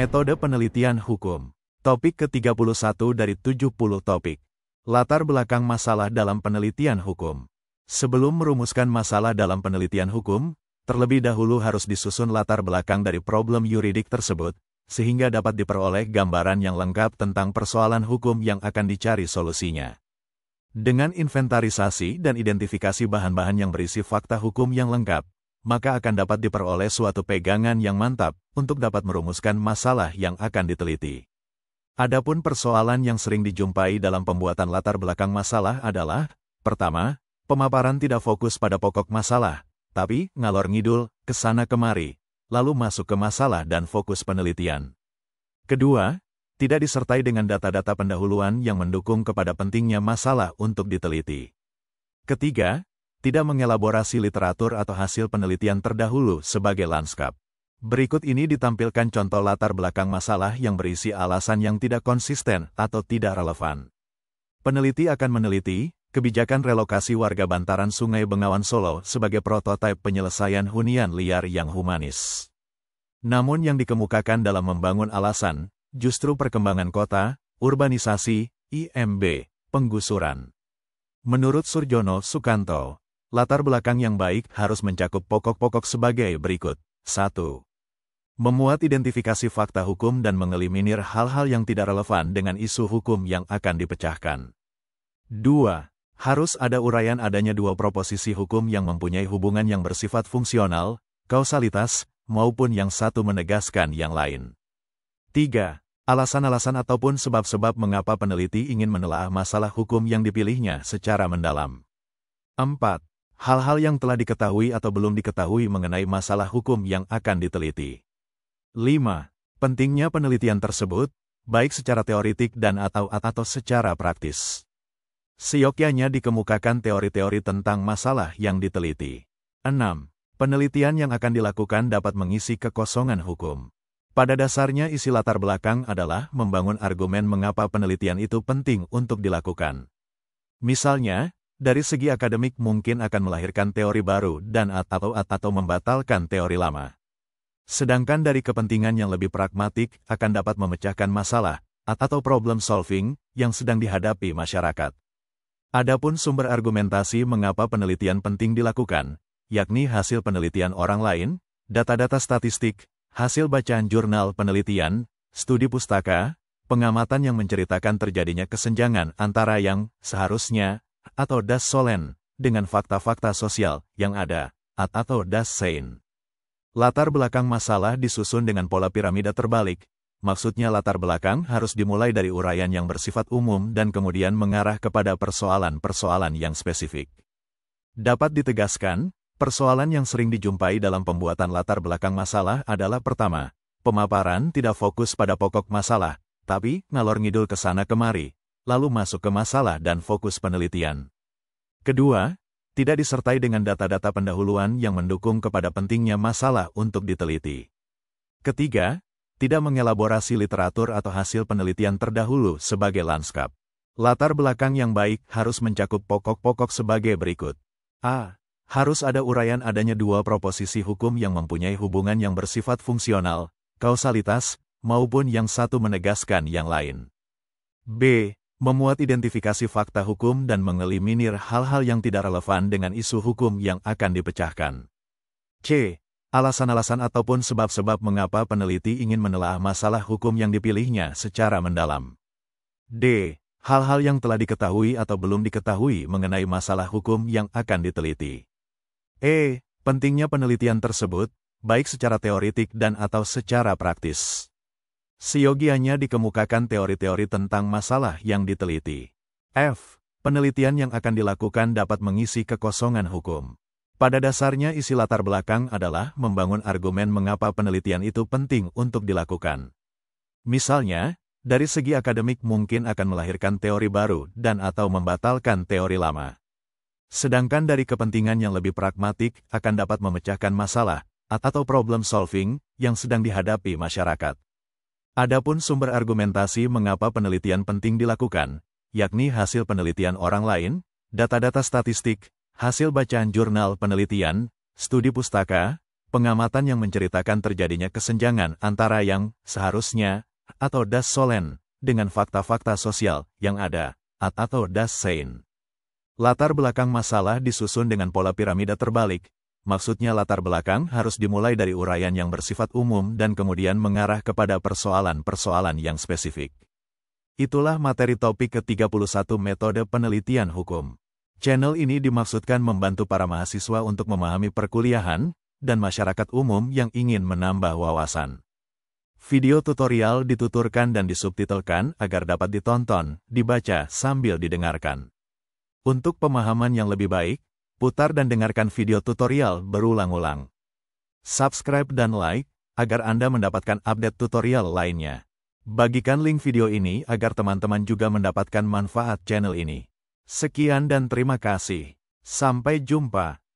Metode penelitian hukum. Topik ke-31 dari 70 topik. Latar belakang masalah dalam penelitian hukum. Sebelum merumuskan masalah dalam penelitian hukum, terlebih dahulu harus disusun latar belakang dari problem yuridik tersebut, sehingga dapat diperoleh gambaran yang lengkap tentang persoalan hukum yang akan dicari solusinya. Dengan inventarisasi dan identifikasi bahan-bahan yang berisi fakta hukum yang lengkap, maka akan dapat diperoleh suatu pegangan yang mantap untuk dapat merumuskan masalah yang akan diteliti. Adapun persoalan yang sering dijumpai dalam pembuatan latar belakang masalah adalah, pertama, pemaparan tidak fokus pada pokok masalah, tapi ngalor ngidul, kesana kemari, lalu masuk ke masalah dan fokus penelitian. Kedua, tidak disertai dengan data-data pendahuluan yang mendukung kepada pentingnya masalah untuk diteliti. Ketiga, tidak mengelaborasi literatur atau hasil penelitian terdahulu sebagai lanskap. Berikut ini ditampilkan contoh latar belakang masalah yang berisi alasan yang tidak konsisten atau tidak relevan. Peneliti akan meneliti, kebijakan relokasi warga bantaran Sungai Bengawan Solo sebagai prototipe penyelesaian hunian liar yang humanis. Namun yang dikemukakan dalam membangun alasan, justru perkembangan kota, urbanisasi, IMB, penggusuran. Menurut Surjono Sukanto, Latar belakang yang baik harus mencakup pokok-pokok sebagai berikut. 1. Memuat identifikasi fakta hukum dan mengeliminir hal-hal yang tidak relevan dengan isu hukum yang akan dipecahkan. 2. Harus ada uraian adanya dua proposisi hukum yang mempunyai hubungan yang bersifat fungsional, kausalitas, maupun yang satu menegaskan yang lain. 3. Alasan-alasan ataupun sebab-sebab mengapa peneliti ingin menelaah masalah hukum yang dipilihnya secara mendalam. 4 hal-hal yang telah diketahui atau belum diketahui mengenai masalah hukum yang akan diteliti. 5. Pentingnya penelitian tersebut, baik secara teoritik dan atau atau secara praktis. Seyogyanya dikemukakan teori-teori tentang masalah yang diteliti. 6. Penelitian yang akan dilakukan dapat mengisi kekosongan hukum. Pada dasarnya isi latar belakang adalah membangun argumen mengapa penelitian itu penting untuk dilakukan. Misalnya, dari segi akademik mungkin akan melahirkan teori baru dan atau atau membatalkan teori lama. Sedangkan dari kepentingan yang lebih pragmatik akan dapat memecahkan masalah atau problem solving yang sedang dihadapi masyarakat. Adapun sumber argumentasi mengapa penelitian penting dilakukan, yakni hasil penelitian orang lain, data-data statistik, hasil bacaan jurnal penelitian, studi pustaka, pengamatan yang menceritakan terjadinya kesenjangan antara yang seharusnya atau das solen, dengan fakta-fakta sosial yang ada, atau das sein. Latar belakang masalah disusun dengan pola piramida terbalik, maksudnya latar belakang harus dimulai dari uraian yang bersifat umum dan kemudian mengarah kepada persoalan-persoalan yang spesifik. Dapat ditegaskan, persoalan yang sering dijumpai dalam pembuatan latar belakang masalah adalah pertama, pemaparan tidak fokus pada pokok masalah, tapi ngalor ngidul ke sana kemari, lalu masuk ke masalah dan fokus penelitian. Kedua, tidak disertai dengan data-data pendahuluan yang mendukung kepada pentingnya masalah untuk diteliti. Ketiga, tidak mengelaborasi literatur atau hasil penelitian terdahulu sebagai lanskap. Latar belakang yang baik harus mencakup pokok-pokok sebagai berikut. A harus ada uraian adanya dua proposisi hukum yang mempunyai hubungan yang bersifat fungsional, kausalitas, maupun yang satu menegaskan yang lain. B memuat identifikasi fakta hukum dan mengeliminir hal-hal yang tidak relevan dengan isu hukum yang akan dipecahkan. C. Alasan-alasan ataupun sebab-sebab mengapa peneliti ingin menelaah masalah hukum yang dipilihnya secara mendalam. D. Hal-hal yang telah diketahui atau belum diketahui mengenai masalah hukum yang akan diteliti. E. Pentingnya penelitian tersebut, baik secara teoritik dan atau secara praktis. Siogianya dikemukakan teori-teori tentang masalah yang diteliti. F. Penelitian yang akan dilakukan dapat mengisi kekosongan hukum. Pada dasarnya isi latar belakang adalah membangun argumen mengapa penelitian itu penting untuk dilakukan. Misalnya, dari segi akademik mungkin akan melahirkan teori baru dan atau membatalkan teori lama. Sedangkan dari kepentingan yang lebih pragmatik akan dapat memecahkan masalah atau problem solving yang sedang dihadapi masyarakat. Adapun sumber argumentasi mengapa penelitian penting dilakukan, yakni hasil penelitian orang lain, data-data statistik, hasil bacaan jurnal penelitian, studi pustaka, pengamatan yang menceritakan terjadinya kesenjangan antara yang seharusnya atau das solen dengan fakta-fakta sosial yang ada atau das sein. Latar belakang masalah disusun dengan pola piramida terbalik, maksudnya latar belakang harus dimulai dari uraian yang bersifat umum dan kemudian mengarah kepada persoalan-persoalan yang spesifik. Itulah materi topik ke-31 metode penelitian hukum. Channel ini dimaksudkan membantu para mahasiswa untuk memahami perkuliahan dan masyarakat umum yang ingin menambah wawasan. Video tutorial dituturkan dan disubtitelkan agar dapat ditonton, dibaca, sambil didengarkan. Untuk pemahaman yang lebih baik, putar dan dengarkan video tutorial berulang-ulang. Subscribe dan like, agar Anda mendapatkan update tutorial lainnya. Bagikan link video ini agar teman-teman juga mendapatkan manfaat channel ini. Sekian dan terima kasih. Sampai jumpa.